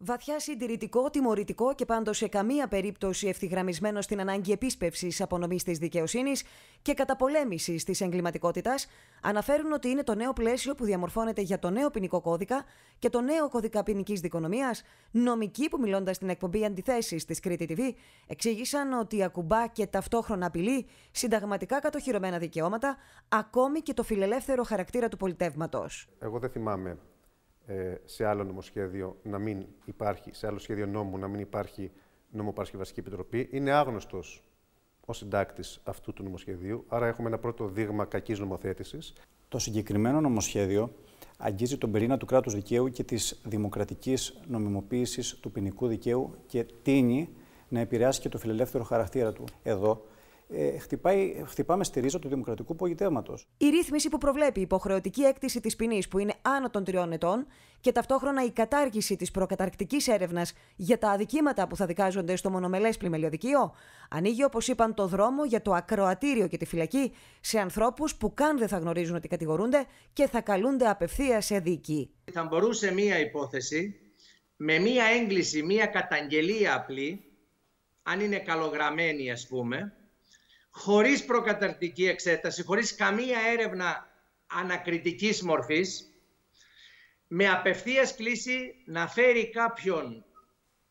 Βαθιά συντηρητικό, τιμωρητικό και πάντως σε καμία περίπτωση ευθυγραμμισμένο στην ανάγκη επίσπευσης απονομής της δικαιοσύνης και καταπολέμησης της εγκληματικότητας, αναφέρουν ότι είναι το νέο πλαίσιο που διαμορφώνεται για το νέο ποινικό κώδικα και το νέο κώδικα ποινικής δικονομίας, νομικοί που μιλώντας στην εκπομπή Αντιθέσεις της Κρήτη TV, εξήγησαν ότι ακουμπά και ταυτόχρονα απειλεί συνταγματικά κατοχυρωμένα δικαιώματα, ακόμη και το φιλελεύθερο χαρακτήρα του πολιτεύματος. Εγώ δεν θυμάμαι ε, σε άλλο νομοσχέδιο να μην υπάρχει, σε άλλο σχέδιο νόμου να μην υπάρχει νομοπαρασκευαστική επιτροπή. Είναι άγνωστος ο συντάκτης αυτού του νομοσχεδίου, άρα έχουμε ένα πρώτο δείγμα κακής νομοθέτησης. Το συγκεκριμένο νομοσχέδιο αγγίζει τον πυρήνα του κράτους δικαίου και της δημοκρατικής νομιμοποίησης του ποινικού δικαίου και τίνει να επηρεάσει και το φιλελεύθερο χαρακτήρα του. Εδώ ε, χτυπάει, χτυπάμε στη ρίζα του δημοκρατικού πολιτεύματο. Η ρύθμιση που προβλέπει η υποχρεωτική έκτηση της ποινής που είναι άνω των τριών ετών και ταυτόχρονα η κατάργηση της προκαταρκτικής έρευνας για τα αδικήματα που θα δικάζονται στο μονομελές πλημελιωδικείο ανοίγει, όπως είπαν, το δρόμο για το ακροατήριο και τη φυλακή σε ανθρώπους που καν δεν θα γνωρίζουν ότι κατηγορούνται και θα καλούνται απευθείας σε δίκη. Θα μπορούσε μία υπόθεση με μία έγκληση, μία καταγγελία απλή, αν είναι καλογραμμένη ας πούμε, χωρίς προκαταρτική εξέταση, χωρίς καμία έρευνα ανακριτικής μορφής, με απευθείας κλίση να φέρει κάποιον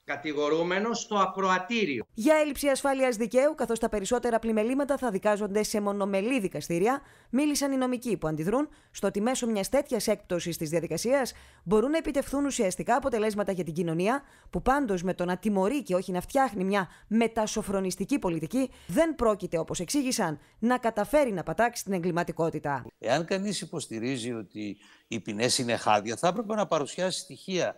κατηγορούμενος στο ακροατήριο. Για έλλειψη ασφάλειας δικαίου, καθώς τα περισσότερα πλημελήματα θα δικάζονται σε μονομελή δικαστήρια, μίλησαν οι νομικοί που αντιδρούν στο ότι μέσω μιας τέτοιας έκπτωσης της διαδικασίας μπορούν να επιτευχθούν ουσιαστικά αποτελέσματα για την κοινωνία, που πάντως με το να τιμωρεί και όχι να φτιάχνει μια μετασοφρονιστική πολιτική, δεν πρόκειται, όπως εξήγησαν, να καταφέρει να πατάξει την εγκληματικότητα. Εάν κανείς υποστηρίζει ότι οι ποινές είναι χάδια, θα έπρεπε να παρουσιάσει στοιχεία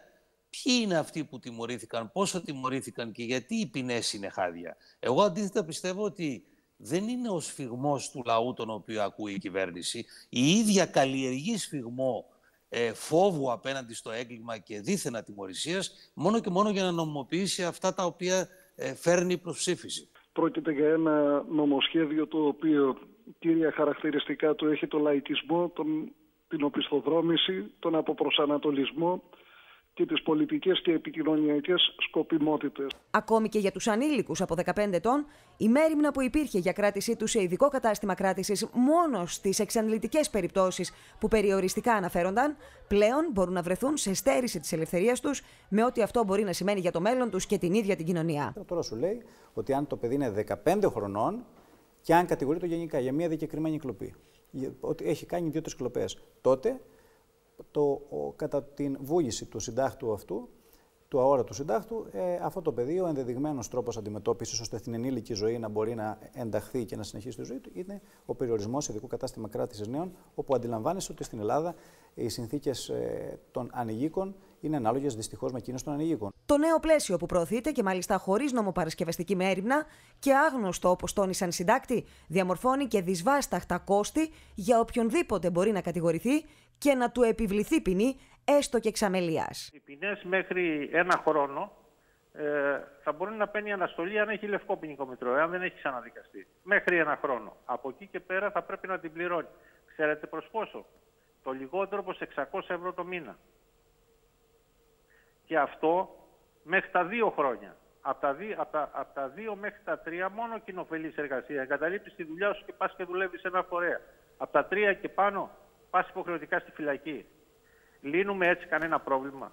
ποιοι είναι αυτοί που τιμωρήθηκαν, πόσο τιμωρήθηκαν και γιατί οι ποινές είναι χάδια. Εγώ αντίθετα πιστεύω ότι δεν είναι ο σφιγμός του λαού τον οποίο ακούει η κυβέρνηση. Η ίδια καλλιεργεί σφιγμό ε, φόβου απέναντι στο έγκλημα και δίθεν ατιμωρησία, μόνο και μόνο για να νομοποιήσει αυτά τα οποία ε, φέρνει προς ψήφιση. Πρόκειται για ένα νομοσχέδιο το οποίο κύρια χαρακτηριστικά του έχει το λαϊκισμό, τον, την οπισθοδρόμηση, τον αποπροσανατολισμό, και τις πολιτικές και επικοινωνιακές σκοπιμότητες. Ακόμη και για τους ανήλικους από 15 ετών, η μέρημνα που υπήρχε για κράτησή τους σε ειδικό κατάστημα κράτησης μόνο στις εξαντλητικές περιπτώσεις που περιοριστικά αναφέρονταν, πλέον μπορούν να βρεθούν σε στέρηση της ελευθερίας τους με ό,τι αυτό μπορεί να σημαίνει για το μέλλον τους και την ίδια την κοινωνία. Τώρα σου λέει ότι αν το παιδί είναι 15 χρονών και αν κατηγορείται γενικά για μια δικαιοκριμένη κλοπή, ότι έχει κάνει δύο-τρει κλοπές, τότε το, κατά την βούληση του συντάχτου αυτού, του αόρατου συντάχτου, ε, αυτό το πεδίο, ο ενδεδειγμένος τρόπος αντιμετώπισης ώστε στην ενήλικη ζωή να μπορεί να ενταχθεί και να συνεχίσει τη ζωή του, είναι ο περιορισμός ειδικού κατάστημα κράτησης νέων, όπου αντιλαμβάνεσαι ότι στην Ελλάδα οι συνθήκες ε, των ανηλίκων είναι ανάλογες δυστυχώς με εκείνες των ανηλίκων. Το νέο πλαίσιο που προωθείται και μάλιστα χωρίς νομοπαρασκευαστική μέρημνα και άγνωστο όπως τόνισαν συντάκτη, διαμορφώνει και δυσβάσταχτα κόστη για οποιονδήποτε μπορεί να κατηγορηθεί και να του επιβληθεί ποινή έστω και εξαμελίας. Οι ποινές μέχρι ένα χρόνο ε, θα μπορεί να παίρνει αναστολή αν έχει λευκό ποινικό μητρό, αν δεν έχει ξαναδικαστεί. Μέχρι ένα χρόνο. Από εκεί και πέρα θα πρέπει να την πληρώνει. Ξέρετε προς πόσο. Το λιγότερο προς 600 ευρώ το μήνα. Και αυτό μέχρι τα δύο χρόνια. Από τα, από δύο μέχρι τα τρία μόνο κοινοφελής εργασία. Εγκαταλείπεις τη δουλειά σου και πας και δουλεύεις σε ένα φορέα. Από τα τρία και πάνω πας υποχρεωτικά στη φυλακή. Λύνουμε έτσι κανένα πρόβλημα.